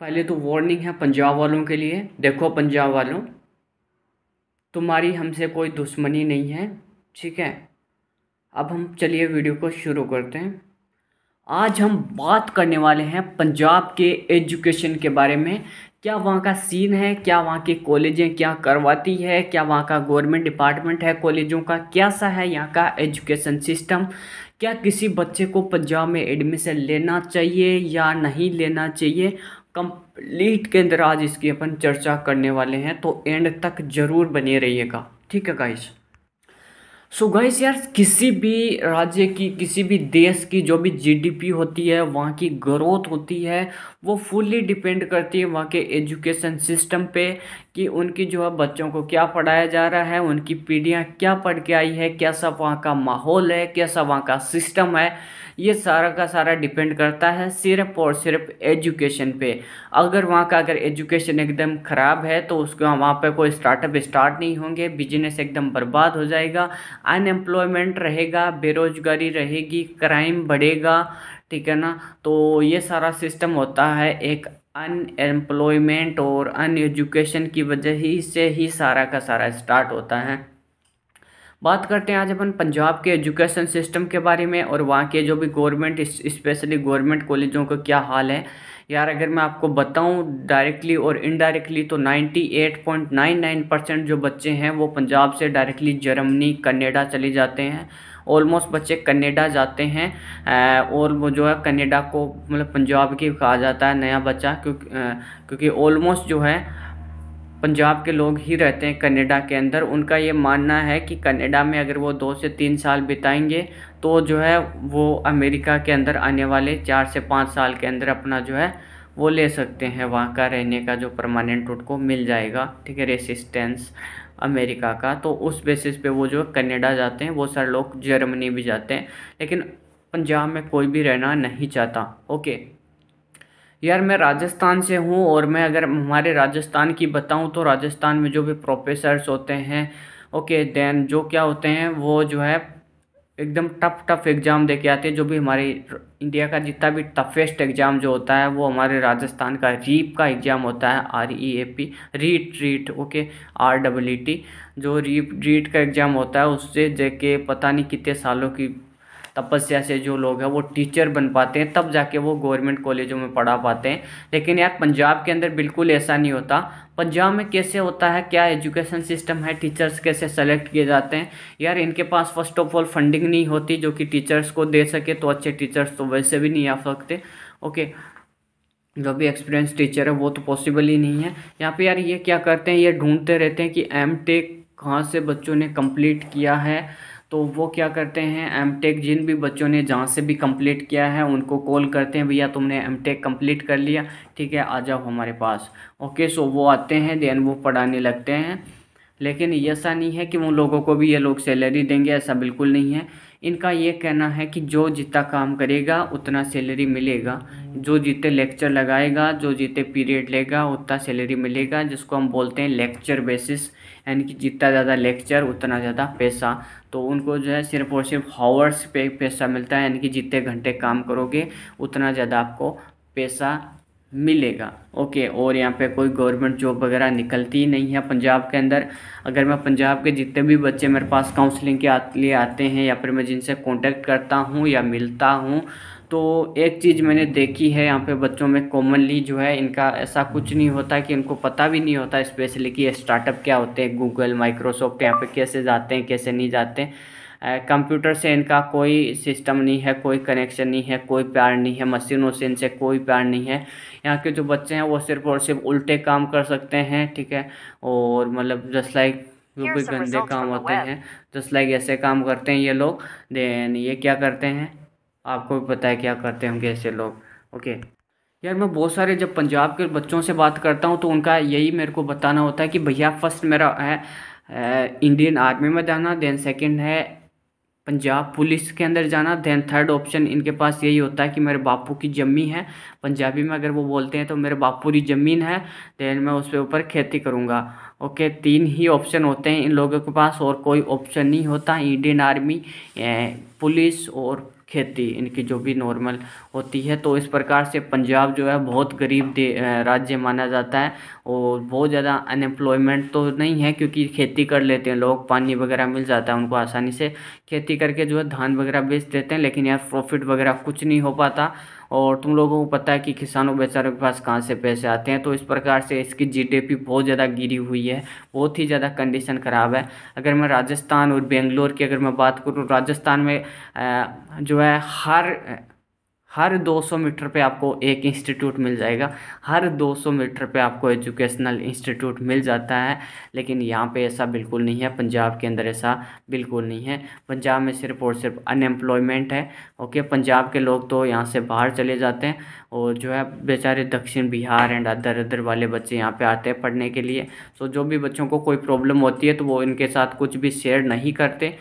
पहले तो वार्निंग है पंजाब वालों के लिए देखो पंजाब वालों तुम्हारी हमसे कोई दुश्मनी नहीं है ठीक है अब हम चलिए वीडियो को शुरू करते हैं आज हम बात करने वाले हैं पंजाब के एजुकेशन के बारे में क्या वहाँ का सीन है क्या वहाँ के कॉलेजें क्या करवाती है क्या वहाँ का गवर्नमेंट डिपार्टमेंट है कॉलेजों का क्या सा है यहाँ का एजुकेशन सिस्टम क्या किसी बच्चे को पंजाब में एडमिशन लेना चाहिए या नहीं लेना चाहिए कंप्लीट के अंदर आज इसकी अपन चर्चा करने वाले हैं तो एंड तक ज़रूर बने रहिएगा ठीक है गाइस सो so गाइस यार किसी भी राज्य की किसी भी देश की जो भी जीडीपी होती है वहाँ की ग्रोथ होती है वो फुल्ली डिपेंड करती है वहाँ के एजुकेशन सिस्टम पे कि उनकी जो है बच्चों को क्या पढ़ाया जा रहा है उनकी पीढ़ियाँ क्या पढ़ के आई है कैसा वहाँ का माहौल है कैसा वहाँ का सिस्टम है ये सारा का सारा डिपेंड करता है सिर्फ और सिर्फ एजुकेशन पे अगर वहाँ का अगर एजुकेशन एकदम ख़राब है तो उसके वहाँ पर कोई स्टार्टअप स्टार्ट नहीं होंगे बिजनेस एकदम बर्बाद हो जाएगा अनएम्प्लॉयमेंट रहेगा बेरोजगारी रहेगी क्राइम बढ़ेगा ठीक है ना तो ये सारा सिस्टम होता है एक अनएम्प्लॉयमेंट और अनएजुकेशन की वजह ही से ही सारा का सारा स्टार्ट होता है बात करते हैं आज अपन पंजाब के एजुकेशन सिस्टम के बारे में और वहाँ के जो भी गवर्नमेंट स्पेशली गवर्नमेंट कॉलेजों का क्या हाल है यार अगर मैं आपको बताऊं डायरेक्टली और इनडायरेक्टली तो 98.99 परसेंट जो बच्चे हैं वो पंजाब से डायरेक्टली जर्मनी कनेडा चले जाते हैं ऑलमोस्ट बच्चे कनेडा जाते हैं और वो जो है कनेडा को मतलब पंजाब की कहा जाता है नया बच्चा क्योंकि क्योंकि ऑलमोस्ट जो है पंजाब के लोग ही रहते हैं कनाडा के अंदर उनका ये मानना है कि कनाडा में अगर वो दो से तीन साल बिताएंगे तो जो है वो अमेरिका के अंदर आने वाले चार से पाँच साल के अंदर अपना जो है वो ले सकते हैं वहाँ का रहने का जो परमानेंट उनको मिल जाएगा ठीक है रेसिस्टेंस अमेरिका का तो उस बेसिस पे वो जो कनाडा जाते हैं वो सारे लोग जर्मनी भी जाते हैं लेकिन पंजाब में कोई भी रहना नहीं चाहता ओके यार मैं राजस्थान से हूँ और मैं अगर हमारे राजस्थान की बताऊँ तो राजस्थान में जो भी प्रोफेसर्स होते हैं ओके देन जो क्या होते हैं वो जो है एकदम टफ टफ एग्ज़ाम दे के आते हैं जो भी हमारे इंडिया का जितना भी टफेस्ट एग्ज़ाम जो होता है वो हमारे राजस्थान का रीप का एग्ज़ाम होता है R E A P REET REET okay R W T जो रीप रीट का एग्ज़ाम होता है उससे जैके पता नहीं कितने सालों की तपस्या से जो लोग हैं वो टीचर बन पाते हैं तब जाके वो गवर्नमेंट कॉलेजों में पढ़ा पाते हैं लेकिन यार पंजाब के अंदर बिल्कुल ऐसा नहीं होता पंजाब में कैसे होता है क्या एजुकेशन सिस्टम है टीचर्स कैसे सेलेक्ट किए जाते हैं यार इनके पास फर्स्ट ऑफ ऑल फंडिंग नहीं होती जो कि टीचर्स को दे सके तो अच्छे टीचर्स तो वैसे भी नहीं आ सकते ओके जो भी एक्सपीरियंस टीचर है वो तो पॉसिबल ही नहीं है यहाँ पे यार ये क्या करते हैं ये ढूंढते रहते हैं कि एम टेक कहाँ से बच्चों ने कंप्लीट किया है तो वो क्या करते हैं एम टेक जिन भी बच्चों ने जहाँ से भी कंप्लीट किया है उनको कॉल करते हैं भैया तुमने एम टेक कम्प्लीट कर लिया ठीक है आ जाओ हमारे पास ओके सो वो आते हैं देन वो पढ़ाने लगते हैं लेकिन ऐसा नहीं है कि उन लोगों को भी ये लोग सैलरी देंगे ऐसा बिल्कुल नहीं है इनका ये कहना है कि जो जितना काम करेगा उतना सैलरी मिलेगा जो जितने लेक्चर लगाएगा जो जितने पीरियड लेगा उतना सैलरी मिलेगा जिसको हम बोलते हैं लेक्चर बेसिस यानी कि जितना ज़्यादा लेक्चर उतना ज़्यादा पैसा तो उनको जो है सिर्फ और सिर्फ हावर्स पे पैसा मिलता है यानी कि जितने घंटे काम करोगे उतना ज़्यादा आपको पैसा मिलेगा ओके और यहाँ पे कोई गवर्नमेंट जॉब वगैरह निकलती ही नहीं है पंजाब के अंदर अगर मैं पंजाब के जितने भी बच्चे मेरे पास काउंसलिंग के लिए आते हैं या फिर मैं जिनसे कांटेक्ट करता हूँ या मिलता हूँ तो एक चीज़ मैंने देखी है यहाँ पे बच्चों में कॉमनली जो है इनका ऐसा कुछ नहीं होता कि इनको पता भी नहीं होता स्पेशली कि स्टार्टअप क्या होते हैं गूगल माइक्रोसॉफ्ट यहाँ पे कैसे जाते हैं कैसे नहीं जाते हैं कंप्यूटर से इनका कोई सिस्टम नहीं है कोई कनेक्शन नहीं है कोई प्यार नहीं है मशीनों से इनसे कोई प्यार नहीं है यहाँ के जो बच्चे हैं वो सिर्फ और सिर्फ उल्टे काम कर सकते हैं ठीक है और मतलब जस्ट लाइक जो भी गंदे काम होते हैं जस्ट लाइक ऐसे काम करते हैं ये लोग देन ये क्या करते हैं आपको भी पता है क्या करते होंगे ऐसे लोग ओके यार मैं बहुत सारे जब पंजाब के बच्चों से बात करता हूँ तो उनका यही मेरे को बताना होता है कि भैया फर्स्ट मेरा है इंडियन आर्मी में जाना देन सेकंड है पंजाब पुलिस के अंदर जाना देन थर्ड ऑप्शन इनके पास यही होता है कि मेरे बापू की जमी है पंजाबी में अगर वो बोलते हैं तो मेरे बापू की ज़मीन है देन मैं उसके ऊपर खेती करूँगा ओके तीन ही ऑप्शन होते हैं इन लोगों के पास और कोई ऑप्शन नहीं होता इंडियन आर्मी पुलिस और खेती इनकी जो भी नॉर्मल होती है तो इस प्रकार से पंजाब जो है बहुत गरीब राज्य माना जाता है और बहुत ज़्यादा अनएम्प्लॉयमेंट तो नहीं है क्योंकि खेती कर लेते हैं लोग पानी वगैरह मिल जाता है उनको आसानी से खेती करके जो है धान वगैरह बेच देते हैं लेकिन यार प्रॉफिट वगैरह कुछ नहीं हो पाता और तुम लोगों को पता है कि किसानों बेचारों के पास कहाँ से पैसे आते हैं तो इस प्रकार से इसकी जी बहुत ज़्यादा गिरी हुई है बहुत ही ज़्यादा कंडीशन ख़राब है अगर मैं राजस्थान और बेंगलोर की अगर मैं बात करूँ राजस्थान में जो है हर हर 200 मीटर पे आपको एक इंस्टीट्यूट मिल जाएगा हर 200 मीटर पे आपको एजुकेशनल इंस्टीट्यूट मिल जाता है लेकिन यहाँ पे ऐसा बिल्कुल नहीं है पंजाब के अंदर ऐसा बिल्कुल नहीं है पंजाब में सिर्फ और सिर्फ अनएम्प्लॉयमेंट है ओके पंजाब के लोग तो यहाँ से बाहर चले जाते हैं और जो है बेचारे दक्षिण बिहार एंड अदर अदर वाले बच्चे यहाँ पे आते हैं पढ़ने के लिए सो जो भी बच्चों को कोई प्रॉब्लम होती है तो वो इनके साथ कुछ भी शेयर नहीं करते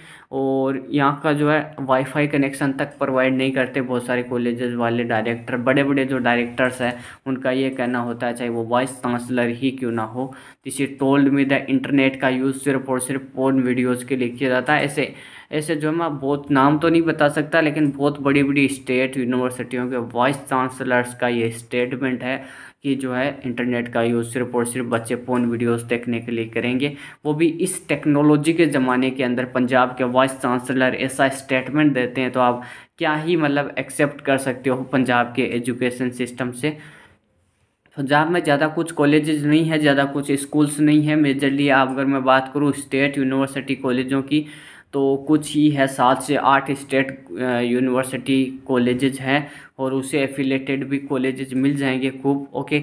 और यहाँ का जो है वाईफाई कनेक्शन तक प्रोवाइड नहीं करते बहुत सारे कॉलेजेस वाले डायरेक्टर बड़े बड़े जो डायरेक्टर्स हैं उनका ये कहना होता है चाहे वो वाइस चांसलर ही क्यों ना हो किसी टोल्ड में द इंटरनेट का यूज़ सिर्फ और सिर्फ फोन वीडियोज़ के लिए किया जाता है ऐसे ऐसे जो मैं बहुत नाम तो नहीं बता सकता लेकिन बहुत बड़ी बड़ी स्टेट यूनिवर्सिटियों के वाइस चांसलर्स का ये स्टेटमेंट है कि जो है इंटरनेट का यूज़ सिर्फ और सिर्फ बच्चे फ़ोन वीडियोस देखने के लिए करेंगे वो भी इस टेक्नोलॉजी के ज़माने के अंदर पंजाब के वाइस चांसलर ऐसा स्टेटमेंट देते हैं तो आप क्या ही मतलब एक्सेप्ट कर सकते हो पंजाब के एजुकेशन सिस्टम से पंजाब में ज़्यादा कुछ कॉलेजेस नहीं है ज़्यादा कुछ स्कूल्स नहीं है मेजरली आप अगर मैं बात करूँ स्टेट यूनिवर्सिटी कॉलेजों की तो कुछ ही है सात से आठ स्टेट यूनिवर्सिटी कॉलेजेज हैं और उसे एफिलेटेड भी कॉलेज मिल जाएंगे खूब ओके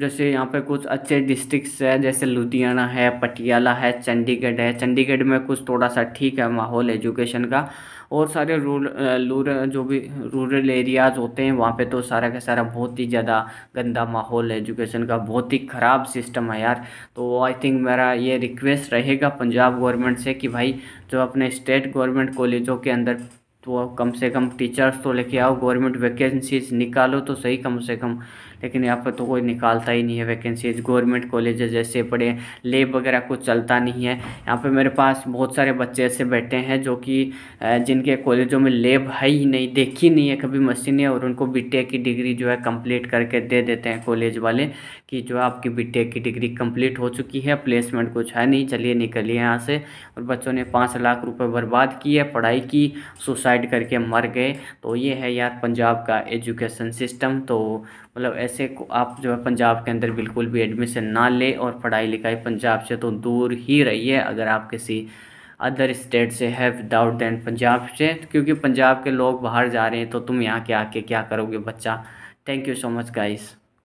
जैसे यहाँ पे कुछ अच्छे डिस्ट्रिक्ट्स हैं जैसे लुधियाना है पटियाला है चंडीगढ़ है चंडीगढ़ में कुछ थोड़ा सा ठीक है माहौल एजुकेशन का और सारे रूरल जो भी रूरल एरियाज़ होते हैं वहाँ पे तो सारा का सारा बहुत ही ज़्यादा गंदा माहौल है एजुकेशन का बहुत ही ख़राब सिस्टम है यार तो आई थिंक मेरा ये रिक्वेस्ट रहेगा पंजाब गवर्नमेंट से कि भाई जो अपने स्टेट गवर्नमेंट कॉलेजों के अंदर तो कम से कम टीचर्स तो लेके आओ गवर्नमेंट वैकेंसीज निकालो तो सही कम से कम लेकिन यहाँ पर तो कोई निकालता ही नहीं है वैकेंसीज गवर्नमेंट कॉलेज जैसे बड़े लेब वगैरह कुछ चलता नहीं है यहाँ पर मेरे पास बहुत सारे बच्चे ऐसे बैठे हैं जो कि जिनके कॉलेजों में लेब है ही नहीं देखी नहीं है कभी मशीनें और उनको बी की डिग्री जो है कम्प्लीट करके दे देते हैं कॉलेज वाले कि जो आपकी बी की डिग्री कम्प्लीट हो चुकी है प्लेसमेंट कुछ है नहीं चलिए निकलिए यहाँ से और बच्चों ने पाँच लाख रुपये बर्बाद किए पढ़ाई की सुसाइड करके मर गए तो ये है यार पंजाब का एजुकेशन सिस्टम तो मतलब ऐसे को आप जो है पंजाब के अंदर बिल्कुल भी एडमिशन ना ले और पढ़ाई लिखाई पंजाब से तो दूर ही रहिए अगर आप किसी अदर स्टेट से है विदाउट दैन पंजाब से क्योंकि पंजाब के लोग बाहर जा रहे हैं तो तुम यहाँ के आके क्या करोगे बच्चा thank you so much guys